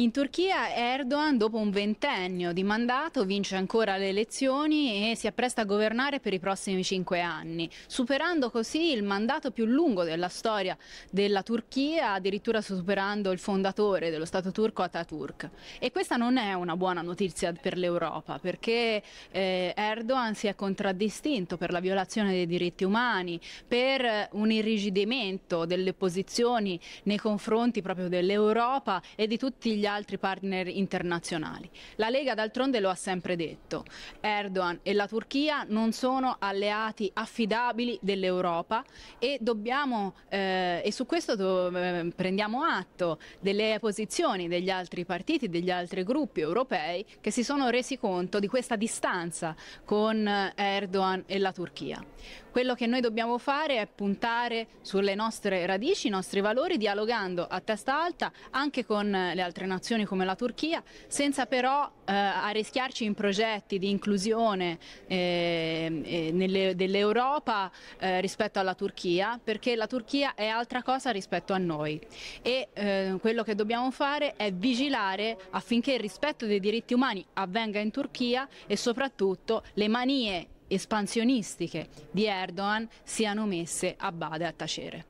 In Turchia Erdogan, dopo un ventennio di mandato, vince ancora le elezioni e si appresta a governare per i prossimi cinque anni, superando così il mandato più lungo della storia della Turchia, addirittura superando il fondatore dello Stato turco Atatürk. E questa non è una buona notizia per l'Europa, perché eh, Erdogan si è contraddistinto per la violazione dei diritti umani, per un irrigidimento delle posizioni nei confronti proprio dell'Europa e di tutti gli altri partner internazionali. La Lega d'altronde lo ha sempre detto, Erdogan e la Turchia non sono alleati affidabili dell'Europa e, dobbiamo, eh, e su questo do, eh, prendiamo atto delle posizioni degli altri partiti, degli altri gruppi europei che si sono resi conto di questa distanza con Erdogan e la Turchia. Quello che noi dobbiamo fare è puntare sulle nostre radici, i nostri valori, dialogando a testa alta anche con le altre nazioni nazioni come la Turchia, senza però eh, arrischiarci in progetti di inclusione eh, eh dell'Europa eh, rispetto alla Turchia, perché la Turchia è altra cosa rispetto a noi e eh, quello che dobbiamo fare è vigilare affinché il rispetto dei diritti umani avvenga in Turchia e soprattutto le manie espansionistiche di Erdogan siano messe a bada e a tacere.